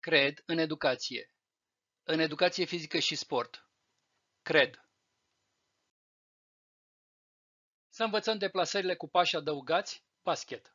Cred în educație. În educație fizică și sport. Cred. Să învățăm deplasările cu pași adăugați, basket.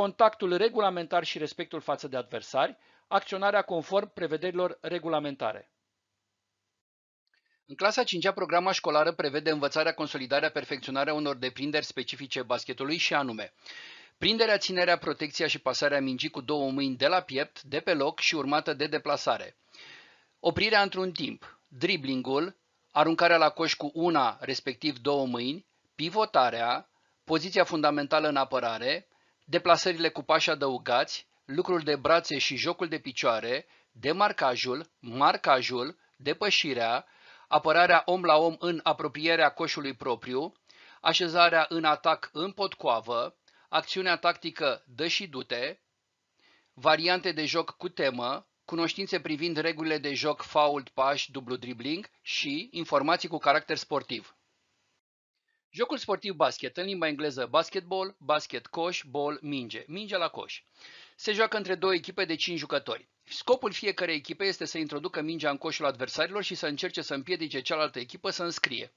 contactul regulamentar și respectul față de adversari, acționarea conform prevederilor regulamentare. În clasa 5-a, programa școlară prevede învățarea, consolidarea, perfecționarea unor deprinderi specifice baschetului și anume prinderea, ținerea, protecția și pasarea mingii cu două mâini de la piept, de pe loc și urmată de deplasare, oprirea într-un timp, driblingul, aruncarea la coș cu una, respectiv două mâini, pivotarea, poziția fundamentală în apărare, deplasările cu pași adăugați, lucrul de brațe și jocul de picioare, demarcajul, marcajul, depășirea, apărarea om la om în apropierea coșului propriu, așezarea în atac în potcoavă, acțiunea tactică dă și dute, variante de joc cu temă, cunoștințe privind regulile de joc fault, pași, dublu dribbling și informații cu caracter sportiv. Jocul sportiv basket, în limba engleză basketball, basket coș, ball, minge, minge la coș. Se joacă între două echipe de 5 jucători. Scopul fiecarei echipe este să introducă mingea în coșul adversarilor și să încerce să împiedice cealaltă echipă să înscrie.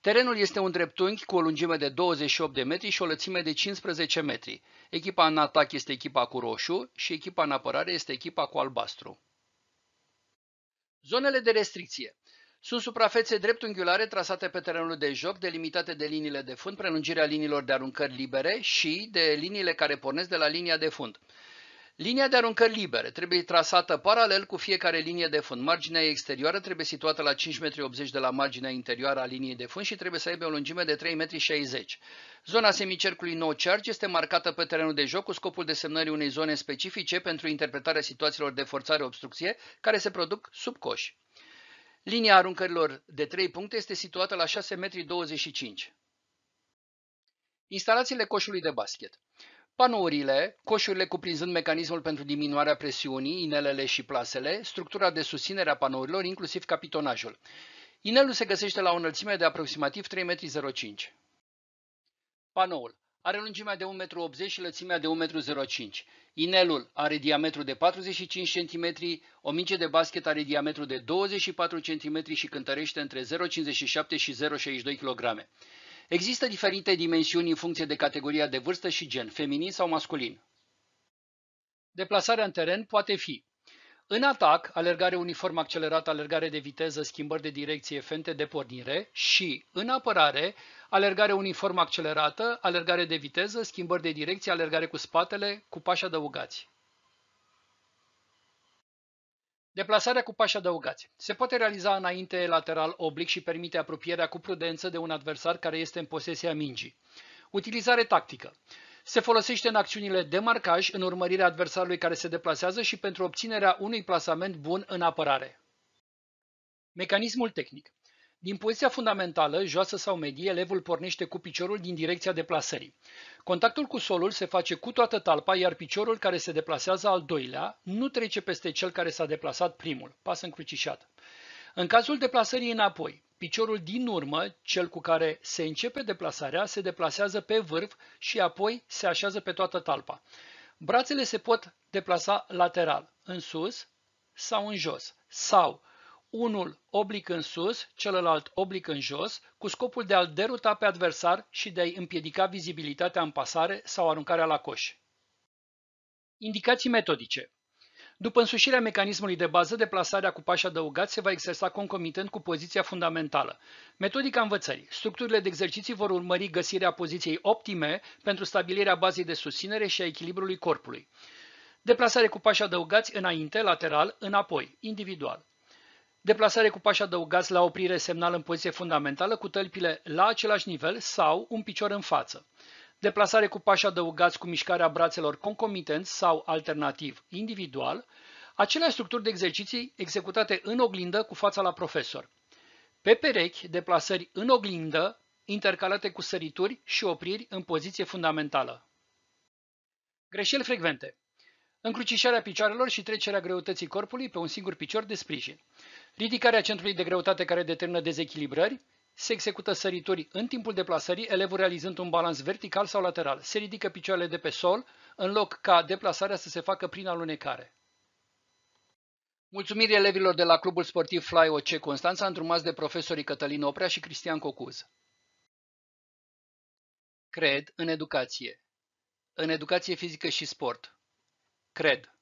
Terenul este un dreptunghi cu o lungime de 28 de metri și o lățime de 15 metri. Echipa în atac este echipa cu roșu și echipa în apărare este echipa cu albastru. Zonele de restricție. Sunt suprafețe dreptunghiulare trasate pe terenul de joc, delimitate de liniile de fund, prelungirea liniilor de aruncări libere și de liniile care pornesc de la linia de fund. Linia de aruncări libere trebuie trasată paralel cu fiecare linie de fund. Marginea exterioară trebuie situată la 5,80 m de la marginea interioară a liniei de fund și trebuie să aibă o lungime de 3,60 m. Zona semicercului no charge este marcată pe terenul de joc cu scopul desemnării unei zone specifice pentru interpretarea situațiilor de forțare-obstrucție care se produc sub coș. Linia aruncărilor de 3 puncte este situată la 6,25 m. Instalațiile coșului de basket. Panourile, coșurile cuprinzând mecanismul pentru diminuarea presiunii, inelele și plasele, structura de susținere a panourilor, inclusiv capitonajul. Inelul se găsește la o înălțime de aproximativ 3,05 m. Panoul are lungimea de 1,80 m și lățimea de 1,05 m. Inelul are diametru de 45 cm, o minge de basket are diametru de 24 cm și cântărește între 0,57 și 0,62 kg. Există diferite dimensiuni în funcție de categoria de vârstă și gen, feminin sau masculin. Deplasarea în teren poate fi în atac, alergare uniform accelerată, alergare de viteză, schimbări de direcție, fente de pornire și în apărare, alergare uniform accelerată, alergare de viteză, schimbări de direcție, alergare cu spatele, cu pași adăugați. Deplasarea cu pași adăugați. Se poate realiza înainte lateral oblic și permite apropierea cu prudență de un adversar care este în posesia mingii. Utilizare tactică. Se folosește în acțiunile de marcaj, în urmărirea adversarului care se deplasează și pentru obținerea unui plasament bun în apărare. Mecanismul tehnic din poziția fundamentală, joasă sau medie, elevul pornește cu piciorul din direcția deplasării. Contactul cu solul se face cu toată talpa, iar piciorul care se deplasează al doilea nu trece peste cel care s-a deplasat primul, pas încrucișat. În cazul deplasării înapoi, Piciorul din urmă, cel cu care se începe deplasarea, se deplasează pe vârf și apoi se așează pe toată talpa. Brațele se pot deplasa lateral, în sus sau în jos, sau unul oblic în sus, celălalt oblic în jos, cu scopul de a-l deruta pe adversar și de a-i împiedica vizibilitatea în pasare sau aruncarea la coș. Indicații metodice după însușirea mecanismului de bază, deplasarea cu pași adăugați se va exersa concomitent cu poziția fundamentală. Metodica învățării. Structurile de exerciții vor urmări găsirea poziției optime pentru stabilirea bazei de susținere și a echilibrului corpului. Deplasare cu pași adăugați înainte, lateral, înapoi, individual. Deplasare cu pași adăugați la oprire semnal în poziție fundamentală cu tălpile la același nivel sau un picior în față deplasare cu pași adăugați cu mișcarea brațelor concomitent sau alternativ individual, aceleași structuri de exerciții executate în oglindă cu fața la profesor. Pe perechi, deplasări în oglindă, intercalate cu sărituri și opriri în poziție fundamentală. Greșeli frecvente. Încrucișarea picioarelor și trecerea greutății corpului pe un singur picior de sprijin. Ridicarea centrului de greutate care determină dezechilibrări, se execută sărituri în timpul deplasării, elevul realizând un balans vertical sau lateral. Se ridică picioarele de pe sol, în loc ca deplasarea să se facă prin alunecare. Mulțumiri elevilor de la Clubul Sportiv Fly OC Constanța, întrumați de profesorii Cătălin Oprea și Cristian Cocuz. Cred în educație. În educație fizică și sport. Cred.